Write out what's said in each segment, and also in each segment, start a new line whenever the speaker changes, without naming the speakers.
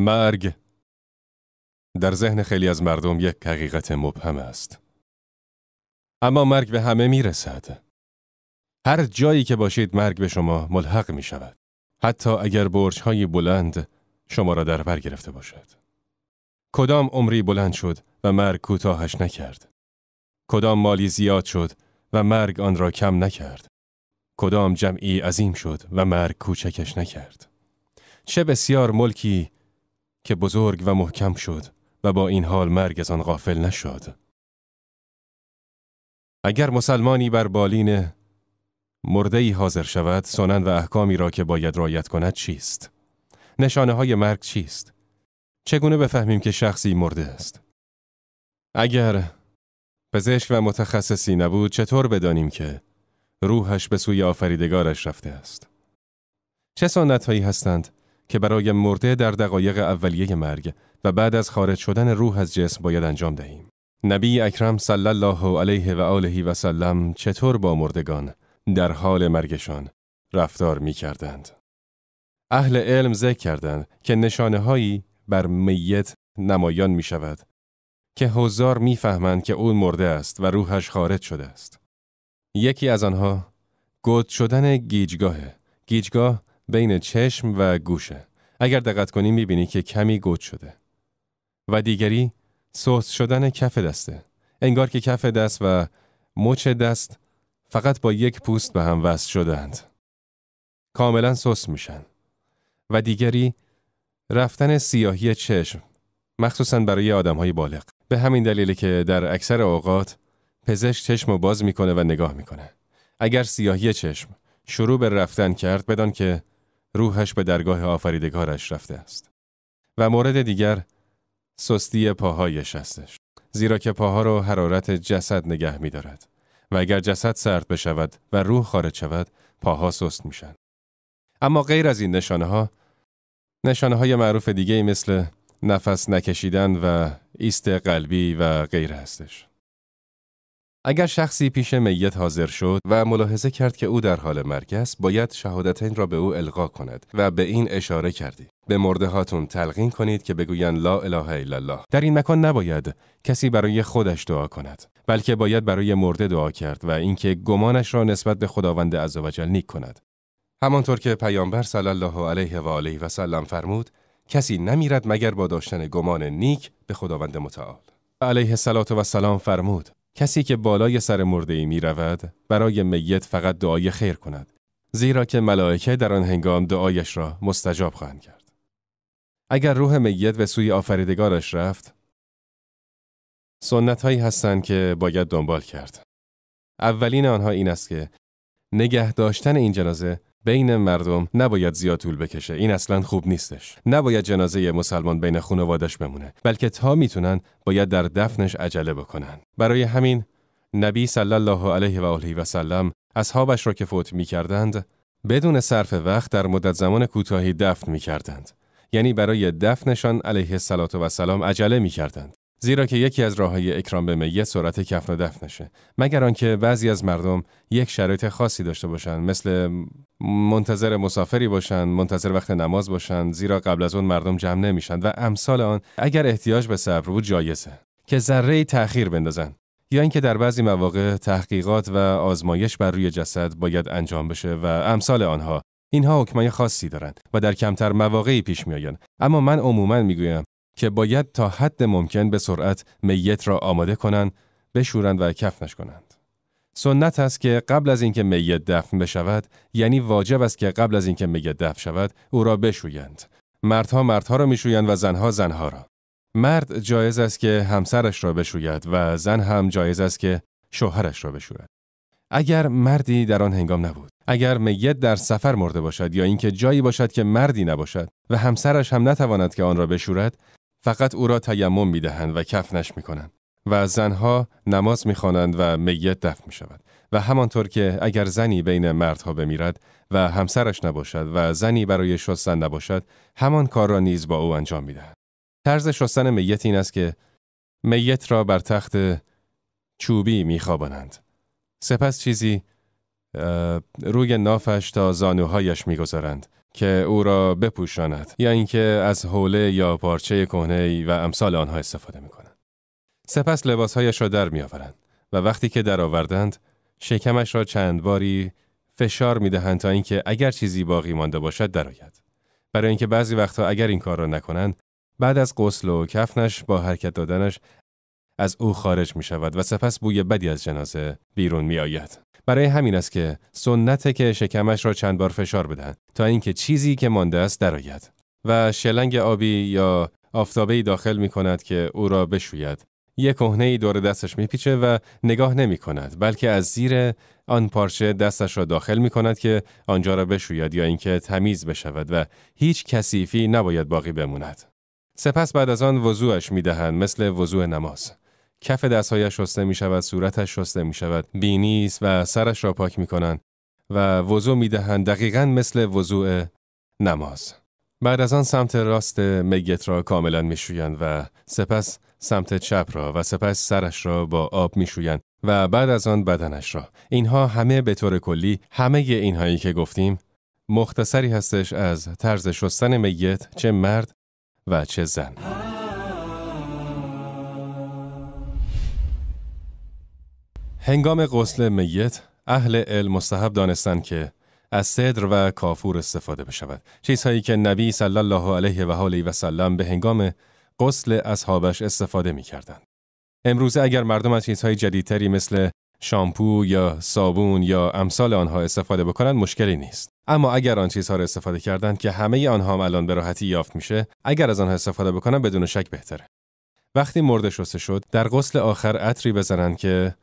مرگ در ذهن خیلی از مردم یک حقیقت مبهم است. اما مرگ به همه می رسد. هر جایی که باشید مرگ به شما ملحق می شود. حتی اگر برج بلند شما را در بر گرفته باشد. کدام عمری بلند شد و مرگ کوتاهش نکرد. کدام مالی زیاد شد و مرگ آن را کم نکرد. کدام جمعی عظیم شد و مرگ کوچکش نکرد. چه بسیار ملکی که بزرگ و محکم شد و با این حال مرگ از آن غافل نشد اگر مسلمانی بر بالین مرده حاضر شود سنن و احکامی را که باید رایت کند چیست نشانه های مرگ چیست چگونه بفهمیم که شخصی مرده است اگر پزشک و متخصصی نبود چطور بدانیم که روحش به سوی آفریدگارش رفته است چه سنت هایی هستند که برای مرده در دقایق اولیه مرگ و بعد از خارج شدن روح از جسم باید انجام دهیم. نبی اکرم صلی الله علیه و آله و سلم چطور با مردگان در حال مرگشان رفتار می کردند. اهل علم ذکر کردند که نشانه هایی بر میت نمایان می شود که هزار می فهمند که اون مرده است و روحش خارج شده است. یکی از آنها گود شدن گیجگاهه. گیجگاه بین چشم و گوشه. اگر دقت کنی میبینی که کمی گود شده. و دیگری سوس شدن کف دسته. انگار که کف دست و مچ دست فقط با یک پوست به هم وصل شدهاند. کاملا سوس میشن. و دیگری رفتن سیاهی چشم مخصوصا برای آدم های بالغ. به همین دلیل که در اکثر اوقات پزشک چشم رو باز میکنه و نگاه میکنه. اگر سیاهی چشم شروع به رفتن کرد بدان که روحش به درگاه آفریدگارش رفته است. و مورد دیگر سستی پاهایش هستش. زیرا که پاها را حرارت جسد نگه می دارد. و اگر جسد سرد بشود و روح خارج شود پاها سست میشن. اما غیر از این نشانه ها نشانه های معروف دیگه مثل نفس نکشیدن و ایست قلبی و غیر هستش. اگر شخصی پیش میت حاضر شد و ملاحظه کرد که او در حال مرگ است باید شهادتین را به او القا کند و به این اشاره کردی به مرده هاتون تلقین کنید که بگویند لا اله الا الله در این مکان نباید کسی برای خودش دعا کند بلکه باید برای مرده دعا کرد و اینکه گمانش را نسبت به خداوند عزوجل نیک کند همانطور که پیامبر صلی الله علیه و آله و سلم فرمود کسی نمیرد مگر با داشتن گمان نیک به خداوند متعال علیه السلام و سلام فرمود کسی که بالای سر مرده ای می رود برای میت فقط دعای خیر کند زیرا که ملائکه در آن هنگام دعایش را مستجاب خواهند کرد. اگر روح میت به سوی آفریدگارش رفت سنت هایی هستند که باید دنبال کرد. اولین آنها این است که نگه داشتن این جنازه بین مردم نباید زیاد طول بکشه این اصلا خوب نیستش نباید جنازه مسلمان بین خانوادش بمونه بلکه تا میتونن باید در دفنش عجله بکنن برای همین نبی صلی الله علیه و آله و سلم اصحابش را که فوت میکردند بدون صرف وقت در مدت زمان کوتاهی دفن میکردند یعنی برای دفنشان علیه الصلاه و سلام عجله میکردند زیرا که یکی از راههای اکرام به میت سرعت کفن و دفنشه مگر آنکه بعضی از مردم یک شرایط خاصی داشته باشند مثل منتظر مسافری باشند منتظر وقت نماز باشند زیرا قبل از اون مردم جمع نمیشن و امثال آن اگر احتیاج به صبر بود جایزه که ذره تأخیر بندازن یا اینکه در بعضی مواقع تحقیقات و آزمایش بر روی جسد باید انجام بشه و امثال آنها اینها حکمای خاصی دارند و در کمتر مواقعی پیش میآیند اما من عموما میگویم که باید تا حد ممکن به سرعت میت را آماده کنند بشورند و کفنش کنند سنت است که قبل از اینکه میت دفن بشود یعنی واجب است که قبل از اینکه میت دفن شود او را بشویند مردها مردها را میشویند و زنها زنها را مرد جایز است که همسرش را بشوید و زن هم جایز است که شوهرش را بشوید اگر مردی در آن هنگام نبود اگر میت در سفر مرده باشد یا اینکه جایی باشد که مردی نباشد و همسرش هم نتواند که آن را بشورد فقط او را تیمم میدهند و کفنش میکنند و زنها نماز میخوانند و میت دفن می شود و همانطور که اگر زنی بین مردها بمیرد و همسرش نباشد و زنی برای شستن نباشد همان کار را نیز با او انجام دهند طرز شستن میت این است که میت را بر تخت چوبی میخوابانند سپس چیزی روی نافش تا زانوهایش میگذارند که او را بپوشاند یا اینکه از حوله یا پارچه کهنه و امثال آنها استفاده میکنند سپس لباسهایش را در می آورند و وقتی که در آوردند، شکمش را چند باری فشار می دهند تا اینکه اگر چیزی باقی مانده باشد درآید. برای اینکه بعضی وقتها اگر این کار را نکنند بعد از غسل و کفنش با حرکت دادنش از او خارج می شود و سپس بوی بدی از جنازه بیرون می آید. برای همین است که سنت که شکمش را چند بار فشار بدهند تا اینکه چیزی که مانده است درآید و شلنگ آبی یا آفتابه داخل می کند که او را بشوید یک کهنه ای دور دستش میپیچه و نگاه نمی کند بلکه از زیر آن پارچه دستش را داخل می کند که آنجا را بشوید یا اینکه تمیز بشود و هیچ کثیفی نباید باقی بماند. سپس بعد از آن وضوعش می دهند مثل وضوع نماز. کف دستهایش شسته می شود، صورتش شسته می شود، بینیس و سرش را پاک می کنند و وضوع می دهند دقیقا مثل وضوع نماز. بعد از آن سمت راست مگت را کاملا می شویند و سپس سمت چپ را و سپس سرش را با آب میشویند و بعد از آن بدنش را اینها همه به طور کلی همه اینهایی که گفتیم مختصری هستش از طرز شستن میت چه مرد و چه زن هنگام غسل میت اهل علم مستحب دانستند که از صدر و کافور استفاده بشود چیزهایی که نبی صلی الله علیه و آله و سلم به هنگام قسل اصحابش استفاده می کردند. امروزه اگر مردم از چیزهای جدیدتری مثل شامپو یا صابون یا امثال آنها استفاده بکنن، مشکلی نیست. اما اگر آن چیزها را استفاده کردند که همه آنها هم الان به راحتی یافت میشه، اگر از آنها استفاده بکنند بدون شک بهتره. وقتی مرده شسته شد، در غسل آخر عطری بزنند که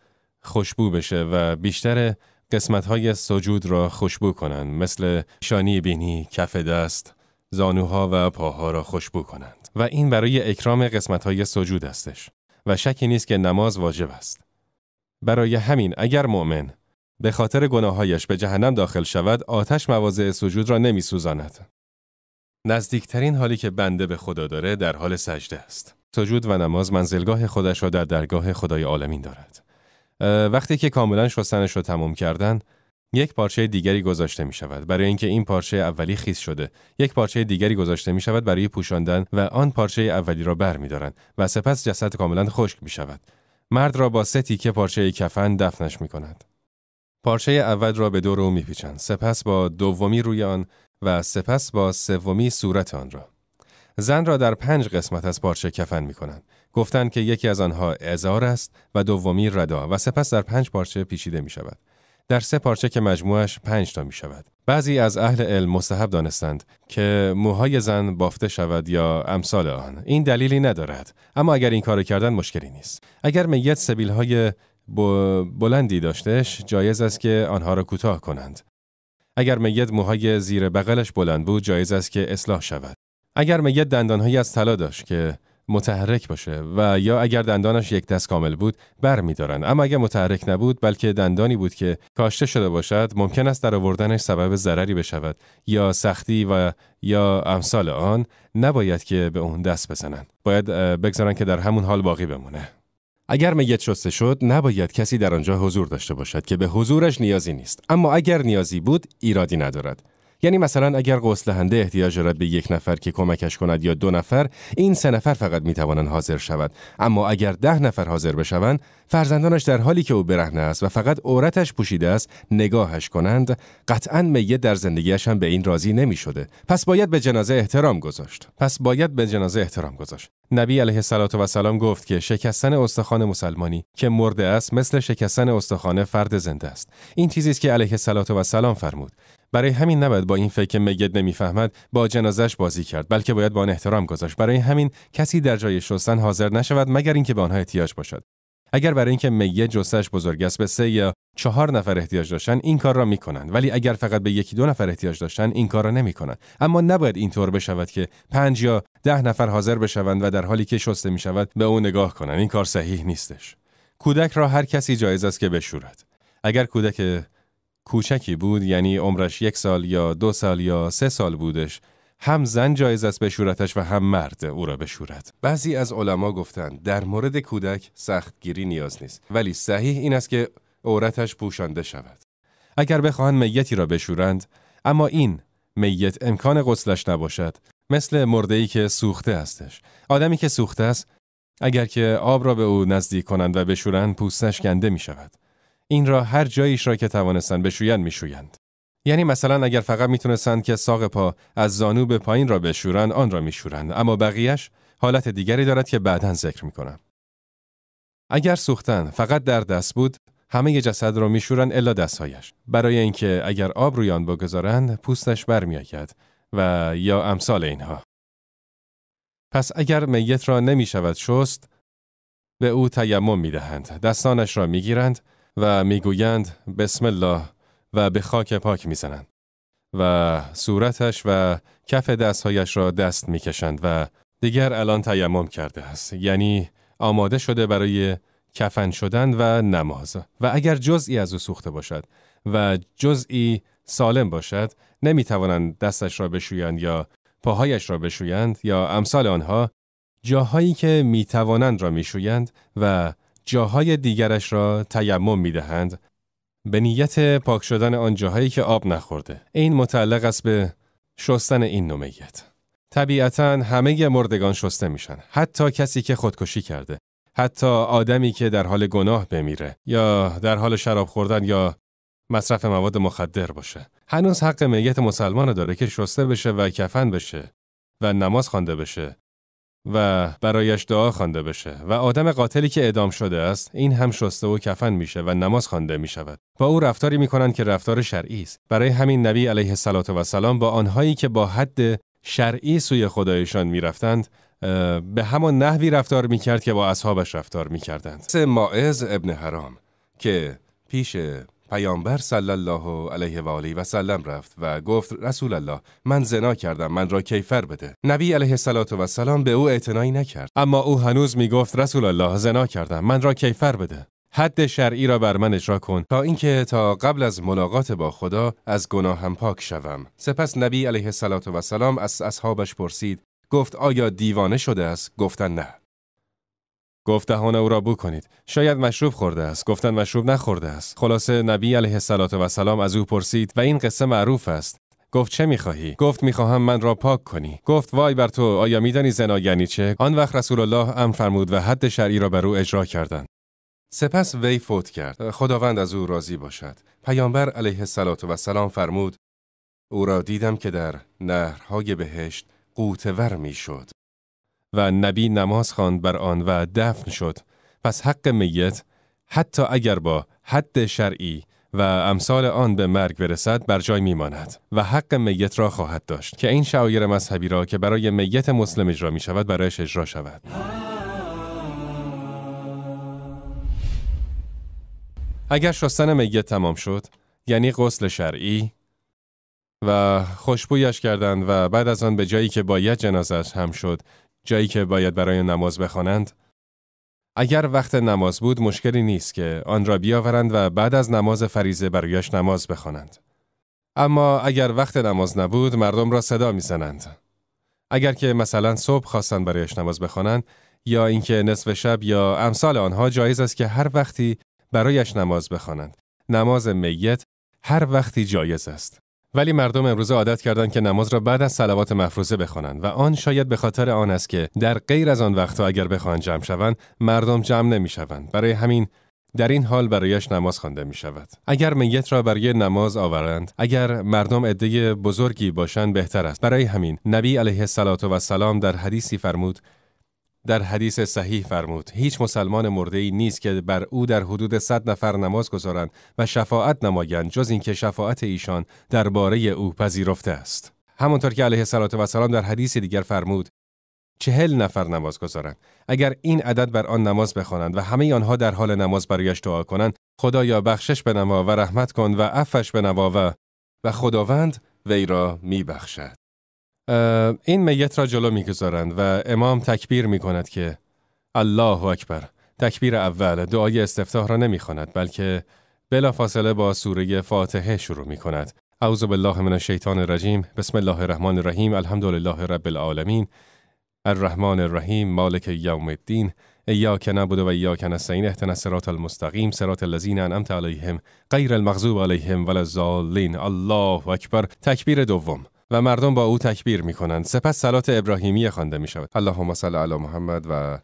خوشبو بشه و بیشتر قسمت های سجود را خوشبو کنند مثل شانی بینی، کف دست، زانوها و پاها را خوشبو کنند و این برای اکرام های سجود استش و شکی نیست که نماز واجب است برای همین اگر مؤمن به خاطر گناهایش به جهنم داخل شود آتش مواضع سجود را نمی سوزاند. نزدیکترین حالی که بنده به خدا داره در حال سجده است. سجود و نماز منزلگاه خودش را در درگاه خدای عالمین دارد. وقتی که کاملا شستنش را تمام کردند، یک پارچه دیگری گذاشته می شود برای اینکه این پارچه اولی خیس شده یک پارچه دیگری گذاشته می شود برای پوشاندن و آن پارچه اولی را بر می دارن و سپس جسد کاملا خشک می شود مرد را با سه تیکه پارچه کفن دفنش می کند پارچه اول را به دور او پیچند سپس با دومی روی آن و سپس با سومی صورت آن را زن را در پنج قسمت از پارچه کفن می کنند. گفتند که یکی از آنها ازار است و دومی ردا و سپس در پنج پارچه پیچیده می شود. در سه پارچه که مجموعش پنج تا می شود. بعضی از اهل علم مستحب دانستند که موهای زن بافته شود یا امثال آن این دلیلی ندارد اما اگر این کارو کردن مشکلی نیست اگر میت سبیل های بلندی داشتش جایز است که آنها را کوتاه کنند اگر میت موهای زیر بغلش بلند بود جایز است که اصلاح شود اگر میت دندانهایی از طلا داشت که متحرک باشه و یا اگر دندانش یک دست کامل بود دارن اما اگر متحرک نبود بلکه دندانی بود که کاشته شده باشد ممکن است در آوردنش سبب ضرری بشود یا سختی و یا امثال آن نباید که به اون دست بزنند باید بگذارن که در همون حال باقی بمونه اگر میت شسته شد نباید کسی در آنجا حضور داشته باشد که به حضورش نیازی نیست اما اگر نیازی بود ایرادی ندارد یعنی مثلا اگر غسل دهنده احتیاج دارد به یک نفر که کمکش کند یا دو نفر این سه نفر فقط می توانند حاضر شود اما اگر ده نفر حاضر بشوند فرزندانش در حالی که او برهنه است و فقط عورتش پوشیده است نگاهش کنند قطعا میت در زندگیش هم به این راضی نمی شده پس باید به جنازه احترام گذاشت پس باید به جنازه احترام گذاشت نبی علیه و سلام گفت که شکستن استخوان مسلمانی که مرده است مثل شکستن استخوان فرد زنده است این چیزی است که علیه و سلام فرمود برای همین نباید با این فکر که میت نمیفهمد با جنازش بازی کرد بلکه باید با آن احترام گذاشت برای همین کسی در جای شستن حاضر نشود مگر اینکه به آنها احتیاج باشد اگر برای اینکه میه جسش بزرگ است به سه یا چهار نفر احتیاج داشتن این کار را کنند. ولی اگر فقط به یکی دو نفر احتیاج داشتن این کار را نمیکنند اما نباید اینطور بشود که پنج یا ده نفر حاضر بشوند و در حالی که شسته می شود به او نگاه کنند این کار صحیح نیستش کودک را هر کسی جایز است که بشورد اگر کودک کوچکی بود یعنی عمرش یک سال یا دو سال یا سه سال بودش هم زن جایز است بشورتش و هم مرد او را بشورد بعضی از علما گفتند در مورد کودک سختگیری نیاز نیست ولی صحیح این است که عورتش پوشانده شود اگر بخواهند میتی را بشورند اما این میت امکان غسلش نباشد مثل مرده ای که سوخته استش آدمی که سوخته است اگر که آب را به او نزدیک کنند و بشورند پوستش کنده می شود این را هر جاییش را که توانستند بشویند می شویند. یعنی مثلا اگر فقط میتونستند که ساق پا از زانو به پایین را بشورند آن را میشورند اما بقیهش حالت دیگری دارد که بعدا ذکر میکنم اگر سوختن فقط در دست بود همه جسد را میشورند الا دستهایش برای اینکه اگر آب روی آن بگذارند پوستش برمیآید و یا امثال اینها پس اگر میت را نمی شود شست به او تیمم می دهند دستانش را میگیرند و میگویند بسم الله و به خاک پاک میزنند و صورتش و کف دستهایش را دست میکشند و دیگر الان تیمم کرده است یعنی آماده شده برای کفن شدن و نماز و اگر جزئی از او سوخته باشد و جزئی سالم باشد نمیتوانند دستش را بشویند یا پاهایش را بشویند یا امثال آنها جاهایی که میتوانند را میشویند و جاهای دیگرش را تیمم میدهند به نیت پاک شدن آن جاهایی که آب نخورده. این متعلق است به شستن این نوع میت. طبیعتا همه مردگان شسته میشن. حتی کسی که خودکشی کرده. حتی آدمی که در حال گناه بمیره یا در حال شراب خوردن یا مصرف مواد مخدر باشه. هنوز حق میت مسلمان داره که شسته بشه و کفن بشه و نماز خوانده بشه و برایش دعا خوانده بشه و آدم قاتلی که اعدام شده است این هم شسته و کفن میشه و نماز خوانده می شود با او رفتاری میکنند که رفتار شرعی است برای همین نبی علیه السلام و سلام با آنهایی که با حد شرعی سوی خدایشان میرفتند به همان نحوی رفتار میکرد که با اصحابش رفتار میکردند سه ابن حرام که پیش پیامبر صلی الله علیه و آله و سلم رفت و گفت رسول الله من زنا کردم من را کیفر بده نبی علیه و سلام به او اعتنایی نکرد اما او هنوز می گفت رسول الله زنا کردم من را کیفر بده حد شرعی را بر من اجرا کن تا اینکه تا قبل از ملاقات با خدا از گناهم پاک شوم سپس نبی علیه و سلام از اصحابش پرسید گفت آیا دیوانه شده است گفتن نه گفت دهان او را بو کنید شاید مشروب خورده است گفتن مشروب نخورده است خلاصه نبی علیه السلام از او پرسید و این قصه معروف است گفت چه میخواهی گفت میخواهم من را پاک کنی گفت وای بر تو آیا میدانی زنا یعنی چه آن وقت رسول الله ام فرمود و حد شرعی را بر او اجرا کردند سپس وی فوت کرد خداوند از او راضی باشد پیامبر علیه السلام فرمود او را دیدم که در نهرهای بهشت قوتور میشد و نبی نماز خواند بر آن و دفن شد پس حق میت حتی اگر با حد شرعی و امثال آن به مرگ برسد بر جای میماند و حق میت را خواهد داشت که این شعایر مذهبی را که برای میت مسلم اجرا می شود برایش اجرا شود اگر شستن میت تمام شد یعنی غسل شرعی و خوشبویش کردند و بعد از آن به جایی که باید جنازش هم شد جایی که باید برای نماز بخوانند اگر وقت نماز بود مشکلی نیست که آن را بیاورند و بعد از نماز فریزه برایش نماز بخوانند اما اگر وقت نماز نبود مردم را صدا میزنند اگر که مثلا صبح خواستند برایش نماز بخوانند یا اینکه نصف شب یا امثال آنها جایز است که هر وقتی برایش نماز بخوانند نماز میت هر وقتی جایز است ولی مردم امروز عادت کردند که نماز را بعد از صلوات مفروضه بخوانند و آن شاید به خاطر آن است که در غیر از آن وقتها اگر بخواهند جمع شوند مردم جمع نمیشوند برای همین در این حال برایش نماز خوانده می شود. اگر میت را برای نماز آورند، اگر مردم عده بزرگی باشند بهتر است. برای همین نبی علیه السلام و سلام در حدیثی فرمود در حدیث صحیح فرمود هیچ مسلمان مرده ای نیست که بر او در حدود صد نفر نماز گذارند و شفاعت نمایند جز اینکه شفاعت ایشان درباره او پذیرفته است همانطور که علیه و سلام در حدیث دیگر فرمود چهل نفر نماز گذارند اگر این عدد بر آن نماز بخوانند و همه آنها در حال نماز برایش دعا کنند خدایا بخشش بنما و رحمت کن و عفش بنوا و و خداوند وی را میبخشد این میت را جلو میگذارند و امام تکبیر می که الله اکبر تکبیر اول دعای استفتاح را نمیخواند بلکه فاصله با سوره فاتحه شروع می کند اعوذ بالله من الشیطان الرجیم بسم الله الرحمن الرحیم الحمد لله رب العالمین الرحمن الرحیم مالک یوم الدین ایاک نعبد و ایاک نستعین اهدنا الصراط المستقیم صراط الذین انعمت علیهم غیر المغضوب علیهم ولا الضالین الله اکبر تکبیر دوم و مردم با او تکبیر می کنند. سپس سلات ابراهیمی خوانده می شود. اللهم صل علی محمد و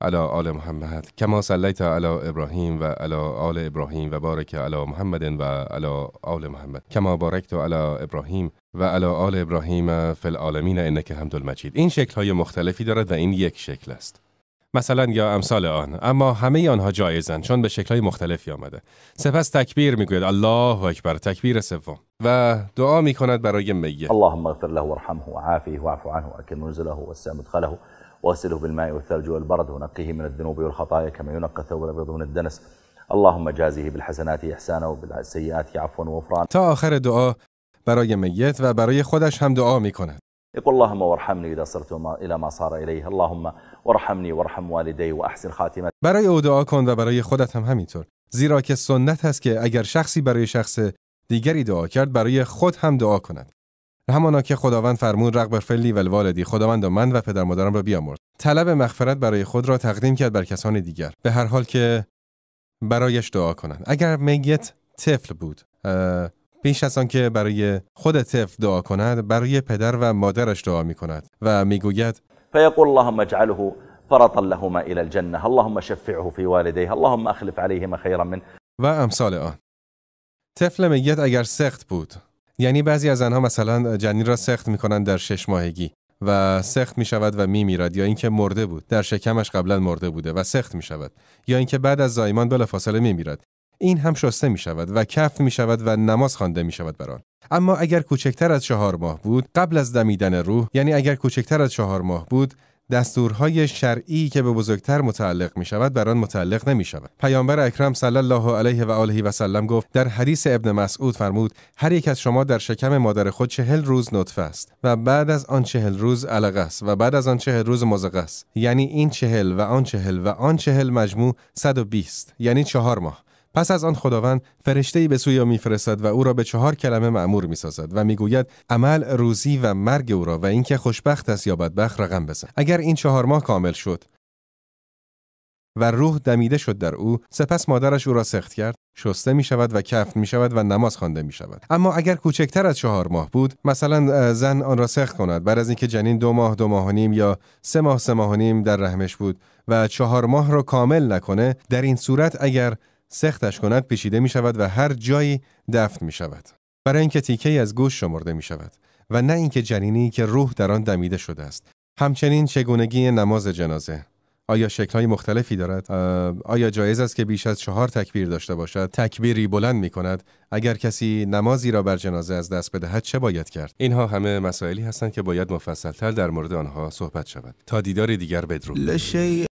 علی آل محمد کما صلیت علی ابراهیم و علی آل ابراهیم و بارک علی محمد و علی آل محمد کما بارکت علی ابراهیم و علی آل ابراهیم فی العالمین انک حمد المجید این شکل های مختلفی دارد و این یک شکل است مثلا یا امثال آن اما همه آنها جایزن. چون به شکلهای مختلفی آمده سپس تکبیر میگوید الله اکبر تکبیر سوم و دعا میکند برای میت اللهم اغفر له وارحمه وعافه واعف عنه واكرم نزله ووسع مدخله واغسله بالماء والثلج والبرد ونقه من الذنوب والخطايا كما ينقى الثوب الابيض من الدنس اللهم جازه بالحسنات احسانا وبالسيئات عفوا وغفرانا تا آخر دعا برای میت و برای خودش هم دعا میکند يقول اللهم وارحمني إذا صرت إلى ما صار إليه اللهم وارحمني وارحم والدي وأحسن خاتمتي برای او دعا کن و برای خودت هم همینطور زیرا که سنت هست که اگر شخصی برای شخص دیگری دعا کرد برای خود هم دعا کند همانا که خداوند فرمود رقب فلی و الوالدی خداوند و من و پدر مادرم را بیامرد طلب مغفرت برای خود را تقدیم کرد بر کسان دیگر به هر حال که برایش دعا کنند اگر میت طفل بود پیش از آنکه برای تف دعا کند برای پدر و مادرش دعا می کند و میگوید فیقول اللهم اجعله فرطا لهما الى الجنه اللهم شفعه في والديه اللهم اخلف عليهما خيرا من و امثال آن طفل میت اگر سخت بود یعنی بعضی از آنها مثلا جنین را سخت کنند در شش ماهگی و سخت می شود و می میرد یا اینکه مرده بود در شکمش قبلا مرده بوده و سخت می شود یا اینکه بعد از زایمان بلافاصله می میرد این هم شسته می شود و کف می شود و نماز خوانده می شود بر آن اما اگر کوچکتر از چهار ماه بود قبل از دمیدن روح یعنی اگر کوچکتر از چهار ماه بود دستورهای شرعی که به بزرگتر متعلق می شود بر آن متعلق نمی شود پیامبر اکرم صلی الله علیه و آله و سلم گفت در حدیث ابن مسعود فرمود هر یک از شما در شکم مادر خود چهل روز نطفه است و بعد از آن چهل روز علقه است و بعد از آن چهل روز مزقه است یعنی این چهل و آن چهل و آن چهل مجموع 120 یعنی چهار ماه پس از آن خداوند فرشته به سوی او میفرستد و او را به چهار کلمه معمور میسازد و میگوید عمل روزی و مرگ او را و اینکه خوشبخت است یا بدبخت رقم بزن اگر این چهار ماه کامل شد و روح دمیده شد در او سپس مادرش او را سخت کرد شسته می شود و کفن می شود و نماز خوانده می شود اما اگر کوچکتر از چهار ماه بود مثلا زن آن را سخت کند بعد از اینکه جنین دو ماه دو ماه و نیم یا سه ماه سه ماه نیم در رحمش بود و چهار ماه را کامل نکنه در این صورت اگر سختش کند پیشیده می شود و هر جایی دفن می شود. برای اینکه تیکه از گوش شمرده می شود و نه اینکه جنینی که روح در آن دمیده شده است. همچنین چگونگی نماز جنازه آیا شکلهای مختلفی دارد؟ آیا جایز است که بیش از چهار تکبیر داشته باشد؟ تکبیری بلند می کند؟ اگر کسی نمازی را بر جنازه از دست بدهد چه باید کرد؟ اینها همه مسائلی هستند که باید مفصلتر در مورد آنها صحبت شود. تا دیدار دیگر بدرود.